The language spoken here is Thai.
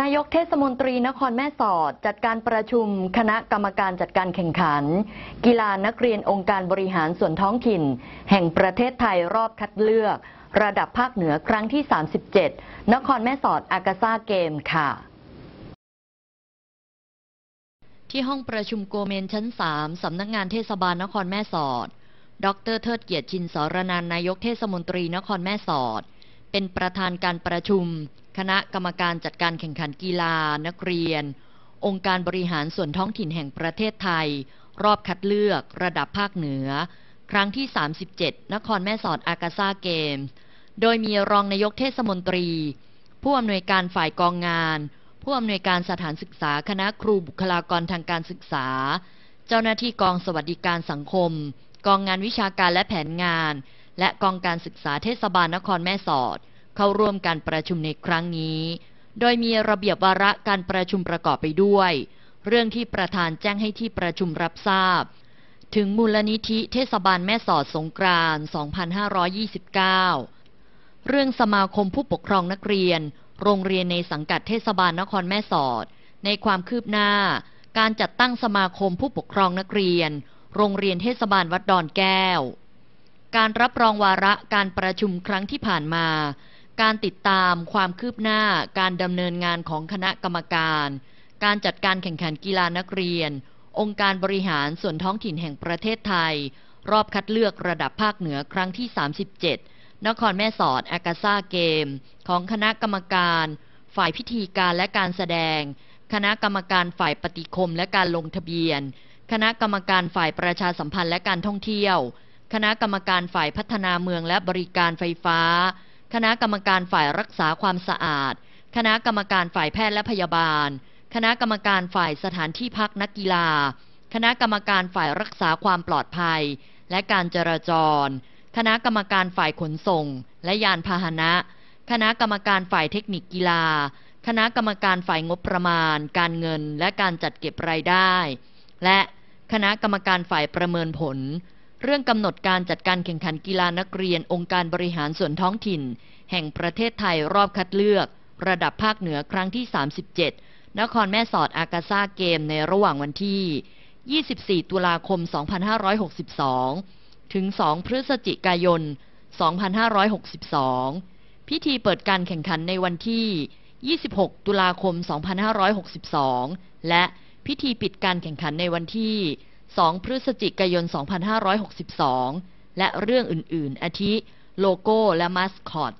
นายกเทศมนตรีนครแม่สอด จัดการประชุมคณะกรรมการจัดการแข่งขัน กีฬานักเรียนองค์การบริหารส่วนท้องถิ่น แห่งประเทศไทยรอบคัดเลือก ระดับภาคเหนือครั้งที่ 37 นครแม่สอดอากาซ่าเกมค่ะ ที่ห้องประชุมโกเมนชั้น 3 สำนักงานเทศบาลนครแม่สอด ดร เทิดเกียรติชินสรนาน นายกเทศมนตรีนครแม่สอด เป็นประธานการประชุมคณะกรรมการจัดการแข่งขันกีฬานักเรียน องค์การบริหารส่วนท้องถิ่นแห่งประเทศไทย รอบคัดเลือกระดับภาคเหนือ ครั้งที่ 37 นครแม่สอดอากาซาเกม โดยมีรองนายกเทศมนตรี ผู้อำนวยการฝ่ายกองงาน ผู้อำนวยการสถานศึกษาคณะครูบุคลากรทางการศึกษา เจ้าหน้าที่กองสวัสดิการสังคม กองงานวิชาการและแผนงาน และกองการศึกษาเทศบาลนครแม่สอดเข้าร่วมการประชุมในครั้งนี้ โดยมีระเบียบวาระการประชุมประกอบไปด้วย เรื่องที่ประธานแจ้งให้ที่ประชุมรับทราบ ถึงมูลนิธิเทศบาลแม่สอดสงกรานต์2529 เรื่องสมาคมผู้ปกครองนักเรียน โรงเรียนในสังกัดเทศบาลนครแม่สอด ในความคืบหน้า การจัดตั้งสมาคมผู้ปกครองนักเรียน โรงเรียนเทศบาลวัดดอนแก้ว การรับรองวาระการประชุมครั้งที่ผ่านมาการติดตามความคืบหน้าการดำเนินงานของคณะกรรมการ การจัดการแข่งขันกีฬานักเรียน องค์การบริหารส่วนท้องถิ่นแห่งประเทศไทย รอบคัดเลือกระดับภาคเหนือครั้งที่ 37นครแม่สอดอากาซาเกม ของคณะกรรมการ ฝ่ายพิธีการและการแสดง คณะกรรมการฝ่ายปฏิคมและการลงทะเบียน คณะกรรมการฝ่ายประชาสัมพันธ์และการท่องเที่ยว คณะกรรมการฝ่ายพัฒนาเมืองและบริการไฟฟ้าคณะกรรมการฝ่ายรักษาความสะอาด คณะกรรมการฝ่ายแพทย์และพยาบาล คณะกรรมการฝ่ายสถานที่พักนักกีฬา คณะกรรมการฝ่ายรักษาความปลอดภัยและการจราจร คณะกรรมการฝ่ายขนส่งและยานพาหนะ คณะกรรมการฝ่ายเทคนิคกีฬา คณะกรรมการฝ่ายงบประมาณการเงินและการจัดเก็บรายได้ และคณะกรรมการฝ่ายประเมินผลเรื่องกำหนดการจัดการแข่งขันกีฬานักเรียนองค์การบริหารส่วนท้องถิ่น แห่งประเทศไทยรอบคัดเลือก ระดับภาคเหนือครั้งที่ 37 นครแม่สอดอากาซาเกมในระหว่างวันที่ 24 ตุลาคม 2562 ถึง 2 พฤศจิกายน 2562 พิธีเปิดการแข่งขันในวันที่ 26 ตุลาคม 2562 และพิธีปิดการแข่งขันในวันที่2พฤศจิกายน 2562 และเรื่องอื่น ๆ อาทิ โลโก้และมาสคอต